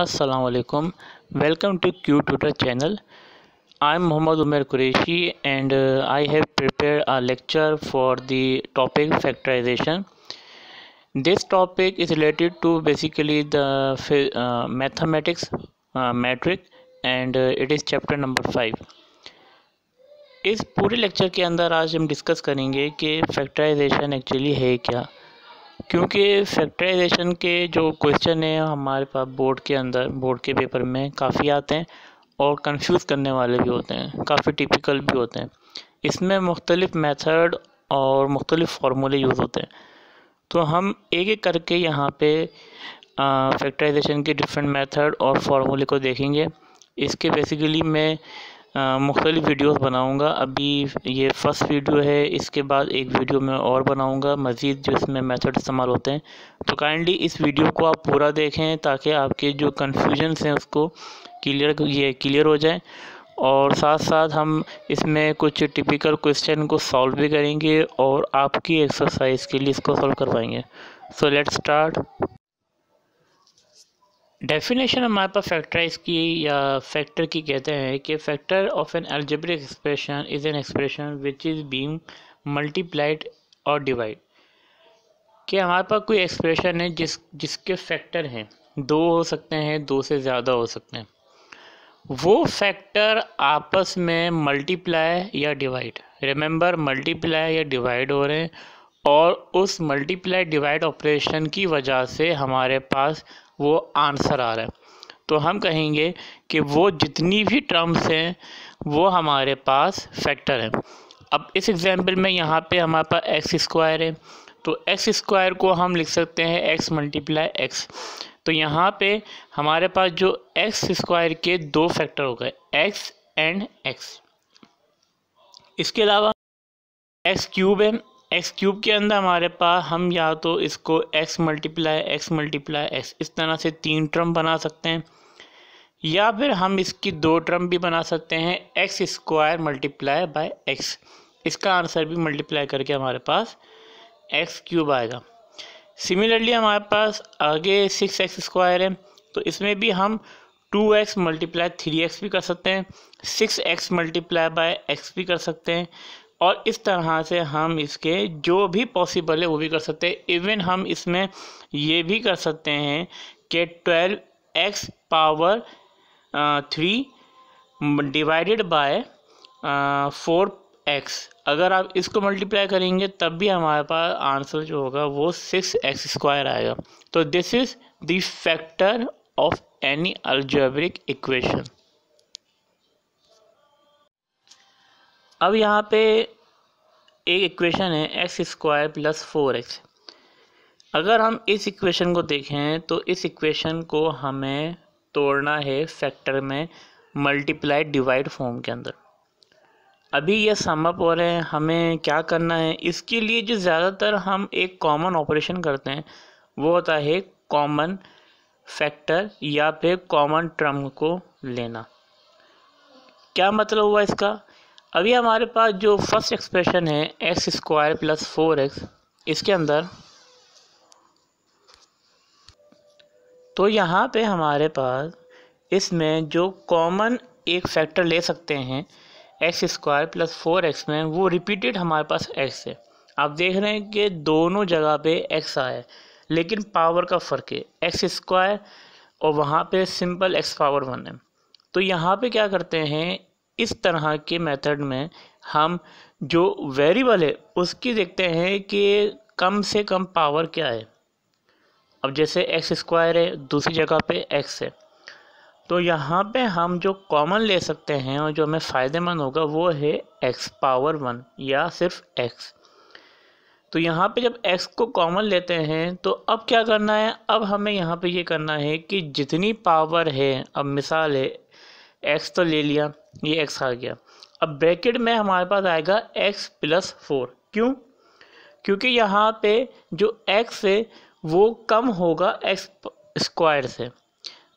Assalamualaikum. Welcome to Q Tutor channel. I am Muhammad Umer Qureshi and uh, I have prepared a lecture for the topic factorization. This topic is related to basically the uh, mathematics uh, metric and it is chapter number 5. इस पूरे lecture के अंदर आज हम discuss करेंगे कि factorisation actually है क्या क्योंकि फैक्टराइजेशन के जो क्वेश्चन हैं हमारे पास बोर्ड के अंदर बोर्ड के पेपर में काफ़ी आते हैं और कंफ्यूज करने वाले भी होते हैं काफ़ी टिपिकल भी होते हैं इसमें मुख्तलिफ़ मेथड और मुख्तलिफ़ फार्मूले यूज़ होते हैं तो हम एक एक करके यहाँ पे फैक्टराइजेशन के डिफरेंट मेथड और फार्मूले को देखेंगे इसके बेसिकली मैं मुख्तलिफ़ वीडियोस बनाऊँगा अभी ये फ़र्स्ट वीडियो है इसके बाद एक वीडियो मैं और बनाऊँगा मज़ीद जो इसमें मेथड इस्तेमाल होते हैं तो काइंडली इस वीडियो को आप पूरा देखें ताकि आपके जो कन्फ्यूजन्स हैं उसको क्लियर ये क्लियर हो जाए और साथ साथ हम इसमें कुछ टिपिकल क्वेश्चन को सॉल्व भी करेंगे और आपकी एक्सरसाइज के लिए इसको सॉल्व करवाएंगे सो लेट्स स्टार्ट डेफिनेशन हमारे पास फैक्टराइज की या फैक्टर की कहते हैं कि factor of an algebraic expression is an expression which is being multiplied और डिवाइड कि हमारे पास कोई एक्सप्रेशन है जिस जिसके फैक्टर हैं दो हो सकते हैं दो से ज़्यादा हो सकते हैं वो फैक्टर आपस में मल्टीप्लाई या डिवाइड रिमेंबर मल्टीप्लाई या डिवाइड हो रहे हैं और उस मल्टीप्लाई डिवाइड ऑपरेशन की वजह से हमारे पास वो आंसर आ रहा है तो हम कहेंगे कि वो जितनी भी टर्म्स हैं वो हमारे पास फैक्टर हैं अब इस एग्ज़ाम्पल में यहाँ पे हमारे पास एक्स स्क्वायर है तो एक्स स्क्वायर को हम लिख सकते हैं एक्स मल्टीप्लाई एक्स तो यहाँ पे हमारे पास जो एक्स स्क्वायर के दो फैक्टर हो गए एक्स एंड एक्स इसके अलावा एक्स क्यूब है एक्स क्यूब के अंदर हमारे पास हम या तो इसको X multiply X multiply X इस तरह से तीन ट्रम बना सकते हैं या फिर हम इसकी दो ट्रम भी बना सकते हैं X square multiply by X इसका आंसर भी मल्टीप्लाई करके हमारे पास एक्स क्यूब आएगा सिमिलरली हमारे पास आगे सिक्स एक्स स्क्वायर है तो इसमें भी हम two X multiply three X भी कर सकते हैं six X multiply by X भी कर सकते हैं और इस तरह से हम इसके जो भी पॉसिबल है वो भी कर सकते हैं इवन हम इसमें ये भी कर सकते हैं कि twelve X power three divided by four X अगर आप इसको मल्टीप्लाई करेंगे तब भी हमारे पास आंसर जो होगा वो सिक्स एक्स स्क्वायर आएगा तो this is the factor of any algebraic equation अब यहाँ पे एक इक्वेशन है X square plus four X अगर हम इस इक्वेशन को देखें तो इस इक्वेशन को हमें तोड़ना है फैक्टर में मल्टीप्लाई डिवाइड फॉर्म के अंदर अभी यह समअप हो रहे हैं हमें क्या करना है इसके लिए जो ज़्यादातर हम एक कॉमन ऑपरेशन करते हैं वो होता है कॉमन फैक्टर या फिर कॉमन ट्रम को लेना क्या मतलब हुआ इसका अभी हमारे पास जो फर्स्ट एक्सप्रेशन है X square plus four X इसके अंदर तो यहाँ पे हमारे पास इसमें जो कॉमन एक फैक्टर ले सकते हैं X square plus four X में वो रिपीटेड हमारे पास एक्स है आप देख रहे हैं कि दोनों जगह पे एक्स आया है लेकिन पावर का फ़र्क है एक्स स्क्वायर और वहाँ पे सिंपल एक्स पावर वन है तो यहाँ पे क्या करते हैं इस तरह के मेथड में हम जो वेरिएबल है उसकी देखते हैं कि कम से कम पावर क्या है अब जैसे एक्स स्क्वायर है दूसरी जगह पे एक्स है तो यहाँ पे हम जो कॉमन ले सकते हैं और जो हमें फ़ायदेमंद होगा वो है एक्स पावर वन या सिर्फ एक्स तो यहाँ पे जब एक्स को कॉमन लेते हैं तो अब क्या करना है अब हमें यहाँ पे ये करना है कि जितनी पावर है अब मिसाल है एक्स तो ले लिया ये एक्स आ गया अब ब्रैकेट में हमारे पास आएगा एक्स प्लस फोर क्यों क्योंकि यहाँ पे जो एक्स है वो कम होगा एक्स स्क्वायर से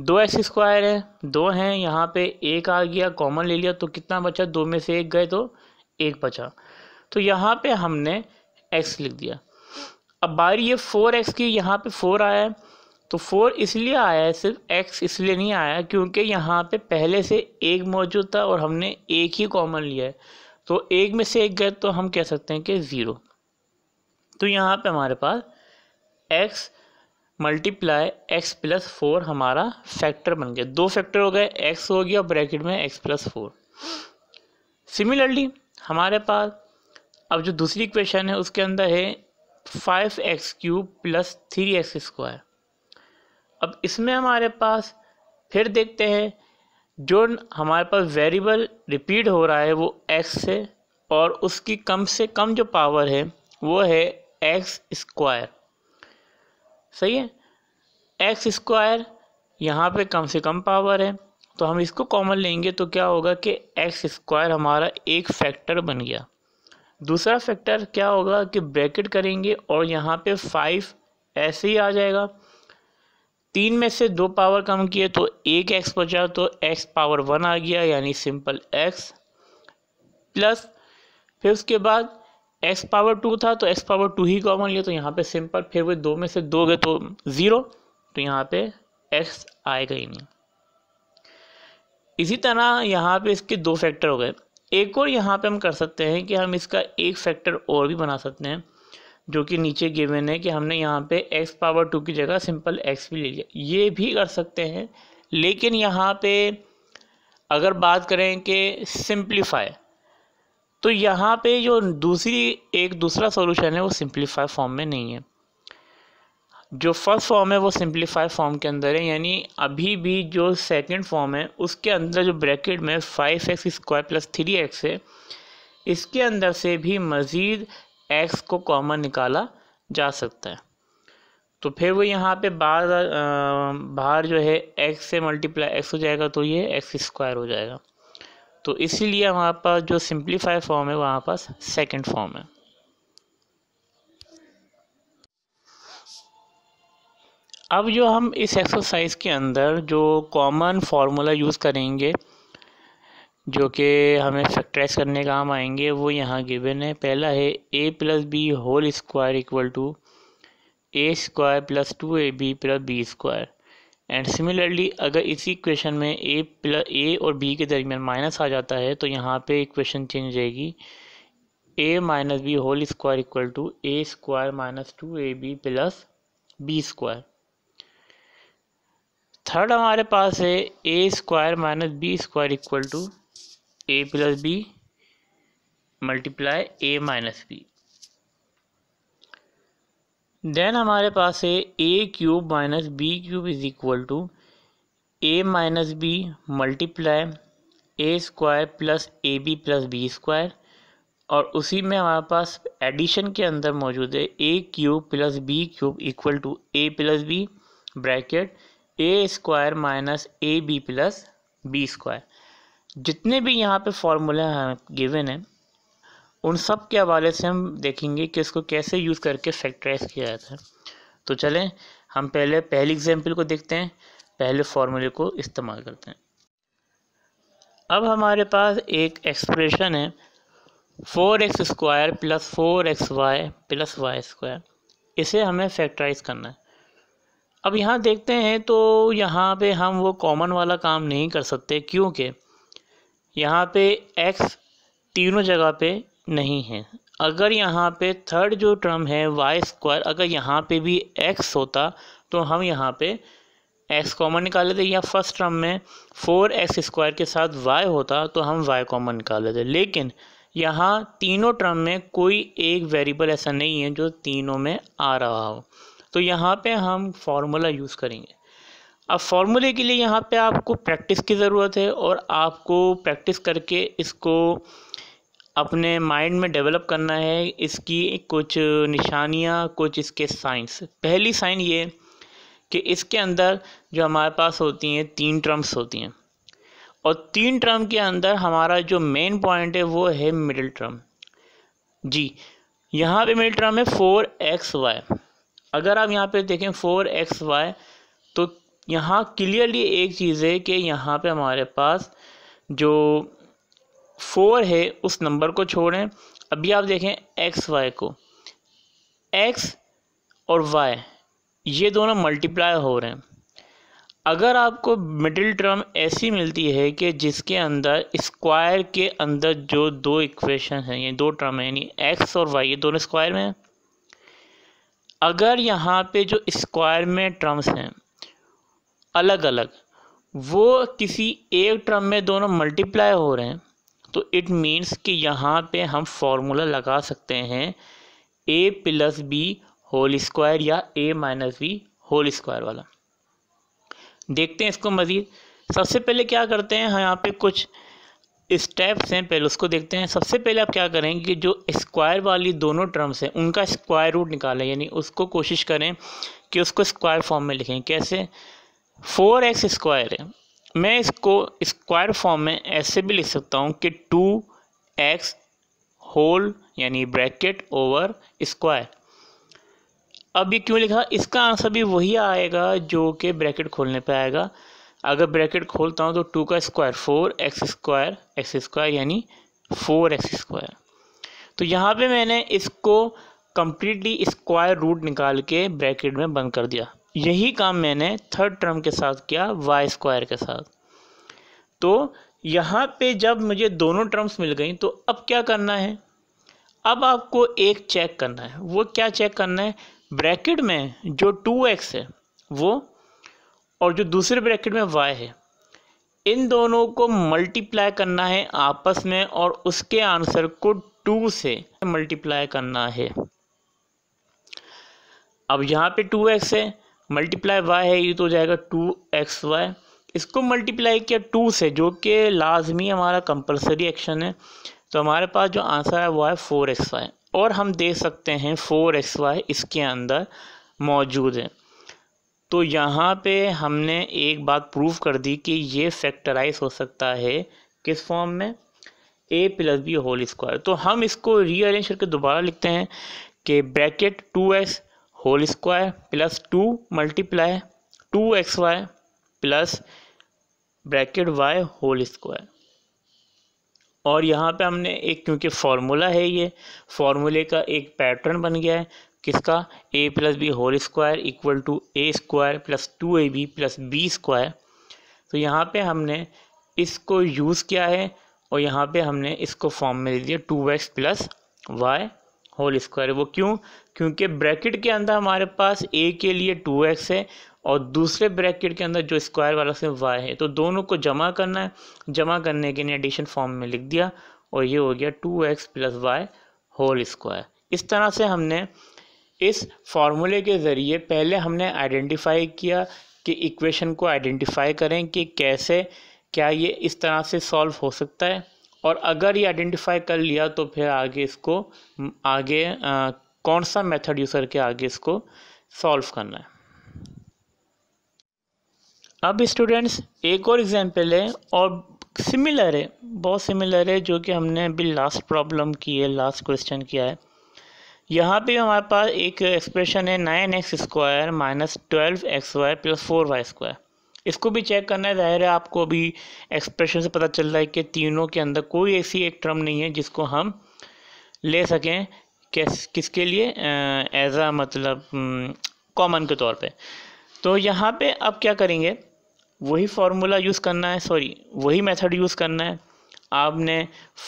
दो एक्स स्क्वायर है दो हैं यहाँ पे एक आ गया कॉमन ले लिया तो कितना बचा दो में से एक गए तो एक बचा तो यहाँ पे हमने एक्स लिख दिया अब बारी ये फोर एक्स की यहाँ पे फोर आया है तो फोर इसलिए आया है सिर्फ एक्स इसलिए नहीं आया क्योंकि यहाँ पे पहले से एक मौजूद था और हमने एक ही कॉमन लिया है तो एक में से एक गए तो हम कह सकते हैं कि ज़ीरो तो यहाँ पे हमारे पास X multiply X plus four हमारा फैक्टर बन गया दो फैक्टर हो गए एक्स हो गया ब्रैकेट में एक्स प्लस फोर सिमिलरली हमारे पास अब जो दूसरी क्वेश्चन है उसके अंदर है five X cube plus three X square अब इसमें हमारे पास फिर देखते हैं जो हमारे पास वेरिएबल रिपीट हो रहा है वो एक्स है और उसकी कम से कम जो पावर है वो है एक्स स्क्वायर सही है एक्स स्क्वायर यहाँ पे कम से कम पावर है तो हम इसको कॉमन लेंगे तो क्या होगा कि एक्स स्क्वायर हमारा एक फैक्टर बन गया दूसरा फैक्टर क्या होगा कि ब्रैकेट करेंगे और यहाँ पे फाइव ऐसे ही आ जाएगा तीन में से दो पावर कम किए तो एक एक्स बचा तो एक्स पावर वन आ गया यानी सिंपल एक्स प्लस फिर उसके बाद एक्स पावर टू था तो एक्स पावर टू ही कॉमन लिया तो यहाँ पे सिंपल फिर वो दो में से दो गए तो ज़ीरो तो यहाँ पे एक्स आएगा ही नहीं इसी तरह यहाँ पे इसके दो फैक्टर हो गए एक और यहाँ पे हम कर सकते हैं कि हम इसका एक फैक्टर और भी बना सकते हैं जो कि नीचे गिवन है कि हमने यहाँ पे x पावर टू की जगह सिंपल x भी ले लिया ये भी कर सकते हैं लेकिन यहाँ पे अगर बात करें कि सिंप्लीफाई तो यहाँ पे जो दूसरी एक दूसरा सॉल्यूशन है वो सिंप्लीफाई फॉर्म में नहीं है जो फर्स्ट फॉर्म है वो सिंप्लीफाई फॉर्म के अंदर है यानी अभी भी जो सेकंड फॉर्म है उसके अंदर जो ब्रैकेट में five X square plus three X है इसके अंदर से भी मज़ीद एक्स को कॉमन निकाला जा सकता है तो फिर वो यहाँ पे बाहर बाहर जो है एक्स से मल्टीप्लाई एक्स हो जाएगा तो ये एक्स स्क्वायर हो जाएगा तो इसीलिए वहाँ पास जो सिंप्लीफाई फॉर्म है वहाँ पास सेकंड फॉर्म है अब जो हम इस एक्सरसाइज के अंदर जो कॉमन फार्मूला यूज़ करेंगे जो कि हमें फैक्टराइज करने काम आएंगे वो यहाँ गिवन है पहला है A plus B whole square equal to A square plus two A B plus B square and similarly अगर इसी इक्वेशन में ए प्लस ए और बी के दरमियान माइनस आ जाता है तो यहाँ पे इक्वेशन चेंज हो जाएगी A minus B whole square equal to A square minus two A B plus B square third हमारे पास है A square minus B square equal to A plus B multiply A minus B then हमारे पास है A cube minus B cube is equal to A minus B multiply A square plus A B plus B square और उसी में हमारे पास addition के अंदर मौजूद है A cube plus B cube equal to A plus B bracket A square minus A B plus B square जितने भी यहाँ पे फार्मूला हैं गिवन है उन सब के हवाले से हम देखेंगे कि इसको कैसे यूज़ करके फैक्टराइज किया जाता है तो चलें हम पहले पहली एग्जाम्पल को देखते हैं पहले फार्मूले को इस्तेमाल करते हैं अब हमारे पास एक एक्सप्रेशन है four X square plus four X Y plus Y square इसे हमें फैक्टराइज करना है अब यहाँ देखते हैं तो यहाँ पे हम वो कॉमन वाला काम नहीं कर सकते क्योंकि यहाँ पे x तीनों जगह पे नहीं है अगर यहाँ पे थर्ड जो टर्म है वाई स्क्वायर अगर यहाँ पे भी x होता तो हम यहाँ पे x कॉमन निकाल लेते या फर्स्ट टर्म में फोर एक्स स्क्वायर के साथ y होता तो हम y कॉमन निकाल लेते लेकिन यहाँ तीनों टर्म में कोई एक वेरिएबल ऐसा नहीं है जो तीनों में आ रहा हो तो यहाँ पे हम फार्मूला यूज़ करेंगे अब फॉर्मूले के लिए यहाँ पे आपको प्रैक्टिस की ज़रूरत है और आपको प्रैक्टिस करके इसको अपने माइंड में डेवलप करना है इसकी कुछ निशानियाँ कुछ इसके साइंस पहली साइन ये कि इसके अंदर जो हमारे पास होती हैं तीन ट्रम्स होती हैं और तीन ट्रम के अंदर हमारा जो मेन पॉइंट है वो है मिडिल ट्रम जी यहाँ पे मिडिल ट्रम है फोर एक्स वाई अगर आप यहाँ पे देखें फोर एक्स वाई तो यहाँ क्लियरली एक चीज़ है कि यहाँ पे हमारे पास जो फोर है उस नंबर को छोड़ें अभी आप देखें एक्स वाई को एक्स और वाई ये दोनों मल्टीप्लाई हो रहे हैं अगर आपको मिडिल टर्म ऐसी मिलती है कि जिसके अंदर स्क्वायर के अंदर जो दो इक्वेशन हैं ये दो टर्म है यानी एक्स और वाई ये दोनों स्क्वायर में हैं अगर यहाँ पे जो स्क्वायर में टर्म्स हैं अलग अलग वो किसी एक टर्म में दोनों मल्टीप्लाई हो रहे हैं तो इट मीन्स कि यहाँ पे हम फॉर्मूला लगा सकते हैं A plus B whole square या A minus B whole square वाला देखते हैं इसको मज़ीद सबसे पहले क्या करते हैं यहाँ पे कुछ स्टेप्स हैं पहले उसको देखते हैं सबसे पहले आप क्या करें कि जो स्क्वायर वाली दोनों टर्म्स हैं उनका स्क्वायर रूट निकालें यानी उसको कोशिश करें कि उसको स्क्वायर फॉर्म में लिखें कैसे फोर एक्स स्क्वायर है मैं इसको स्क्वायर फॉर्म में ऐसे भी लिख सकता हूँ कि टू एक्स होल यानी ब्रैकेट ओवर स्क्वायर अब ये क्यों लिखा इसका आंसर भी वही आएगा जो कि ब्रैकेट खोलने पे आएगा अगर ब्रैकेट खोलता हूँ तो टू का square four X square X square यानी फोर एक्स स्क्वायर तो यहाँ पे मैंने इसको कम्प्लीटली स्क्वायर रूट निकाल के ब्रैकेट में बंद कर दिया यही काम मैंने थर्ड टर्म के साथ किया वाई स्क्वायर के साथ तो यहाँ पे जब मुझे दोनों टर्म्स मिल गई तो अब क्या करना है अब आपको एक चेक करना है वो क्या चेक करना है ब्रैकेट में जो टू एक्स है वो और जो दूसरे ब्रैकेट में वाई है इन दोनों को मल्टीप्लाई करना है आपस में और उसके आंसर को टू से मल्टीप्लाई करना है अब यहाँ पे टू एक्स है मल्टीप्लाई वाई है ये तो हो जाएगा टू एक्स वाई इसको मल्टीप्लाई किया टू से जो कि लाजमी हमारा कंपलसरी एक्शन है तो हमारे पास जो आंसर है वो है फोर एक्स वाई और हम देख सकते हैं फोर एक्स वाई इसके अंदर मौजूद है तो यहाँ पे हमने एक बात प्रूव कर दी कि ये फैक्टराइज हो सकता है किस फॉर्म में A plus B whole square तो हम इसको रीअरेंज करके दोबारा लिखते हैं कि bracket two X whole square plus two multiply two X Y plus bracket Y whole square और यहाँ पे हमने एक क्योंकि फार्मूला है ये फार्मूले का एक पैटर्न बन गया है किसका A plus B whole square equal to A square plus two A B plus B square तो यहाँ पे हमने इसको यूज़ किया है और यहाँ पे हमने इसको फॉर्म में दे दिया two X plus Y whole square वो क्यों क्योंकि ब्रैकेट के अंदर हमारे पास ए के लिए टू एक्स है और दूसरे ब्रैकेट के अंदर जो स्क्वायर वाला से वाई है तो दोनों को जमा करना है जमा करने के लिए एडिशन फॉर्म में लिख दिया और ये हो गया two X plus Y whole square इस तरह से हमने इस फार्मूले के ज़रिए पहले हमने आइडेंटिफाई किया कि इक्वेशन को आइडेंटिफाई करें कि कैसे क्या ये इस तरह से सॉल्व हो सकता है और अगर ये आइडेंटिफाई कर लिया तो फिर आगे इसको आगे आ, कौन सा मेथड यूज़ करके आगे इसको सॉल्व करना है अब स्टूडेंट्स एक और एग्जांपल है और सिमिलर है बहुत सिमिलर है जो कि हमने अभी लास्ट प्रॉब्लम की है लास्ट क्वेश्चन किया है यहाँ पे हमारे पास एक एक्सप्रेशन है nine X square minus twelve X Y plus four Y square इसको भी चेक करना है ज़ाहिर है आपको अभी एक्सप्रेशन से पता चल रहा है कि तीनों के अंदर कोई ऐसी एक टर्म नहीं है जिसको हम ले सकें किस किसके लिए एज आ मतलब कॉमन हम्म, के तौर पे तो यहाँ पे अब क्या करेंगे वही फार्मूला यूज़ करना है सॉरी वही मेथड यूज़ करना है आपने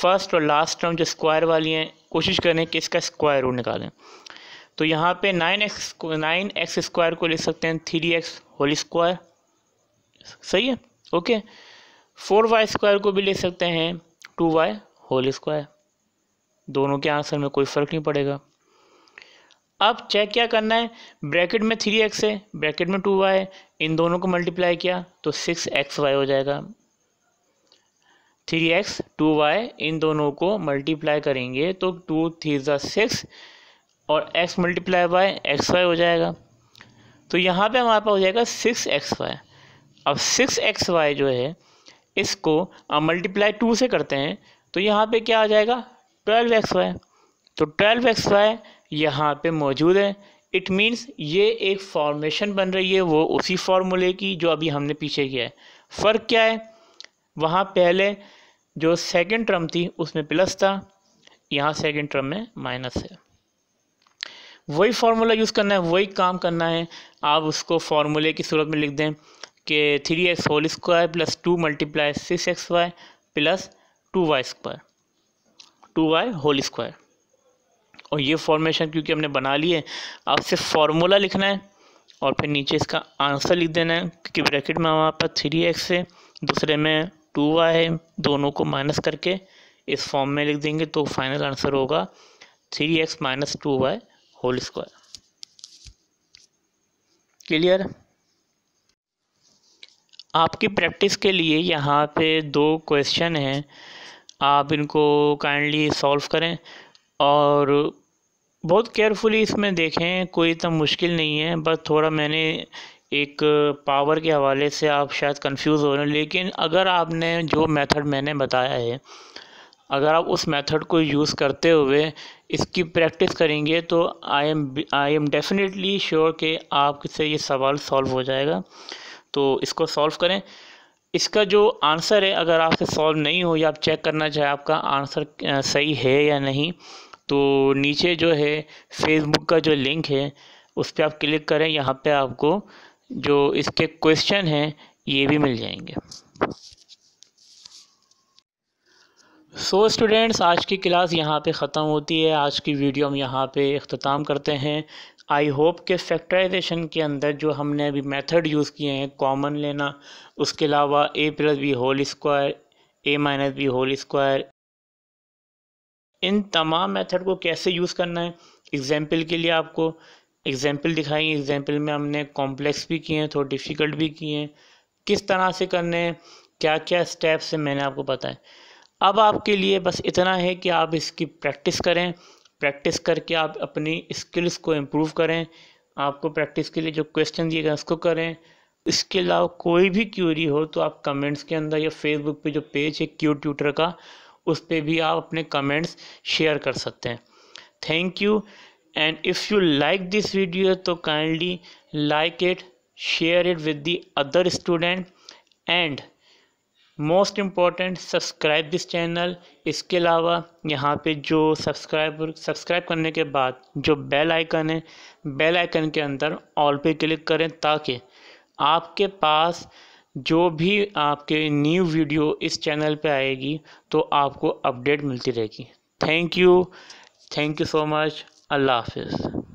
फर्स्ट और लास्ट टर्म जो स्क्वायर वाली हैं कोशिश करें कि इसका स्क्वायर रूट निकालें तो यहाँ पे nine X nine X square को लिख सकते हैं थ्री एक्स होल स्क्वायर सही है ओके फोर वाई स्क्वायर को भी ले सकते हैं टू वाई होल स्क्वायर दोनों के आंसर में कोई फ़र्क नहीं पड़ेगा अब चेक क्या करना है ब्रैकेट में थ्री एक्स है ब्रैकेट में टू वाई इन दोनों को मल्टीप्लाई किया तो सिक्स एक्स वाई हो जाएगा थ्री एक्स टू वाई इन दोनों को मल्टीप्लाई करेंगे तो टू थ्री सिक्स और X multiply by X Y हो जाएगा तो यहाँ पे हमारे पास हो जाएगा सिक्स एक्स वाई अब सिक्स एक्स वाई जो है इसको मल्टीप्लाई टू से करते हैं तो यहाँ पे क्या आ जाएगा ट्वेल्व एक्स वाई तो ट्वेल्व एक्स वाई यहाँ पर मौजूद है इट मीन्स ये एक फॉर्मेशन बन रही है वो उसी फार्मूले की जो अभी हमने पीछे किया है फ़र्क क्या है वहाँ पहले जो सेकेंड टर्म थी उसमें प्लस था यहाँ सेकेंड टर्म में माइनस है वही फार्मूला यूज़ करना है वही काम करना है आप उसको फार्मूले की सूरत में लिख दें के three X whole square plus two multiply six X Y plus two Y square two Y whole square और ये फॉर्मेशन क्योंकि हमने बना ली है अब सिर्फ फार्मूला लिखना है और फिर नीचे इसका आंसर लिख देना है क्योंकि ब्रैकेट में हमारे पास थ्री एक्स है दूसरे में टू वाई है दोनों को माइनस करके इस फॉर्म में लिख देंगे तो फाइनल आंसर होगा three X minus two Y whole square clear आपकी प्रैक्टिस के लिए यहाँ पे दो क्वेश्चन हैं आप इनको काइंडली सॉल्व करें और बहुत केयरफुली इसमें देखें कोई इतना तो मुश्किल नहीं है बस थोड़ा मैंने एक पावर के हवाले से आप शायद कंफ्यूज हो रहे हैं लेकिन अगर आपने जो मेथड मैंने बताया है अगर आप उस मेथड को यूज़ करते हुए इसकी प्रैक्टिस करेंगे तो I am I am definitely sure कि आपसे ये सवाल सॉल्व हो जाएगा तो इसको सॉल्व करें इसका जो आंसर है अगर आपसे सॉल्व नहीं हो या आप चेक करना चाहें आपका आंसर सही है या नहीं तो नीचे जो है फेसबुक का जो लिंक है उस पर आप क्लिक करें यहाँ पे आपको जो इसके क्वेश्चन हैं ये भी मिल जाएंगे सो so स्टूडेंट्स आज की क्लास यहाँ पे ख़त्म होती है आज की वीडियो हम यहाँ पे अख्ताम करते हैं आई होप के फैक्टराइजेशन के अंदर जो हमने अभी मेथड यूज़ किए हैं कॉमन लेना उसके अलावा A plus B whole square A minus B whole square इन तमाम मेथड को कैसे यूज़ करना है एग्जाम्पल के लिए आपको एग्जाम्पल दिखाई एग्जाम्पल में हमने कॉम्प्लेक्स भी किए हैं थोड़े डिफ़िकल्ट भी किए हैं किस तरह से करने हैं क्या क्या स्टेप्स हैं मैंने आपको बताया अब आपके लिए बस इतना है कि आप इसकी प्रैक्टिस करें प्रैक्टिस करके आप अपनी स्किल्स को इम्प्रूव करें आपको प्रैक्टिस के लिए जो क्वेश्चन दिए गए उसको करें इसके अलावा कोई भी क्यूरी हो तो आप कमेंट्स के अंदर या फेसबुक पे जो पेज है क्यू ट्यूटर का उस पर भी आप अपने कमेंट्स शेयर कर सकते हैं thank you and if you like this video तो kindly like it share it with the other student and most important subscribe this channel इसके अलावा यहाँ पे जो सब्सक्राइब सब्सक्राइब करने के बाद जो बेल आइकन है बेल आइकन के अंदर ऑल पे क्लिक करें ताकि आपके पास जो भी आपके न्यू वीडियो इस चैनल पे आएगी तो आपको अपडेट मिलती रहेगी thank you thank you so much अल्लाह हाफिज़